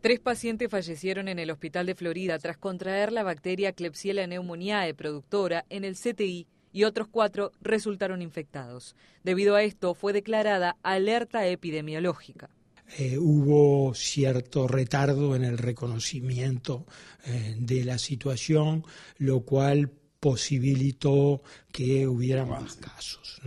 Tres pacientes fallecieron en el hospital de Florida tras contraer la bacteria Klebsiella pneumoniae productora en el CTI y otros cuatro resultaron infectados. Debido a esto fue declarada alerta epidemiológica. Eh, hubo cierto retardo en el reconocimiento eh, de la situación, lo cual posibilitó que hubiera más casos.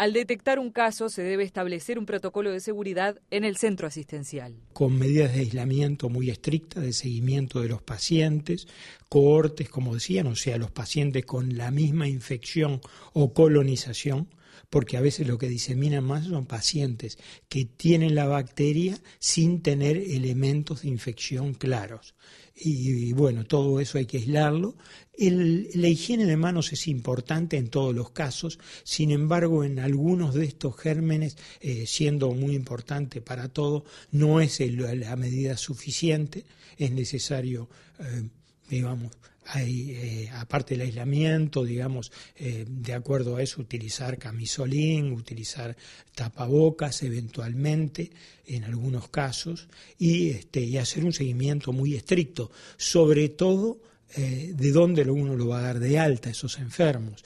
Al detectar un caso, se debe establecer un protocolo de seguridad en el centro asistencial. Con medidas de aislamiento muy estrictas, de seguimiento de los pacientes, cohortes, como decían, o sea, los pacientes con la misma infección o colonización, porque a veces lo que disemina más son pacientes que tienen la bacteria sin tener elementos de infección claros. Y, bueno, todo eso hay que aislarlo. la higiene de manos es importante en todos los casos, sin embargo, en algunos de estos gérmenes, eh, siendo muy importante para todo, no es la medida suficiente, es necesario, eh, digamos, hay, eh, aparte del aislamiento, digamos, eh, de acuerdo a eso, utilizar camisolín, utilizar tapabocas eventualmente, en algunos casos, y, este, y hacer un seguimiento muy estricto, sobre todo eh, de dónde uno lo va a dar de alta a esos enfermos,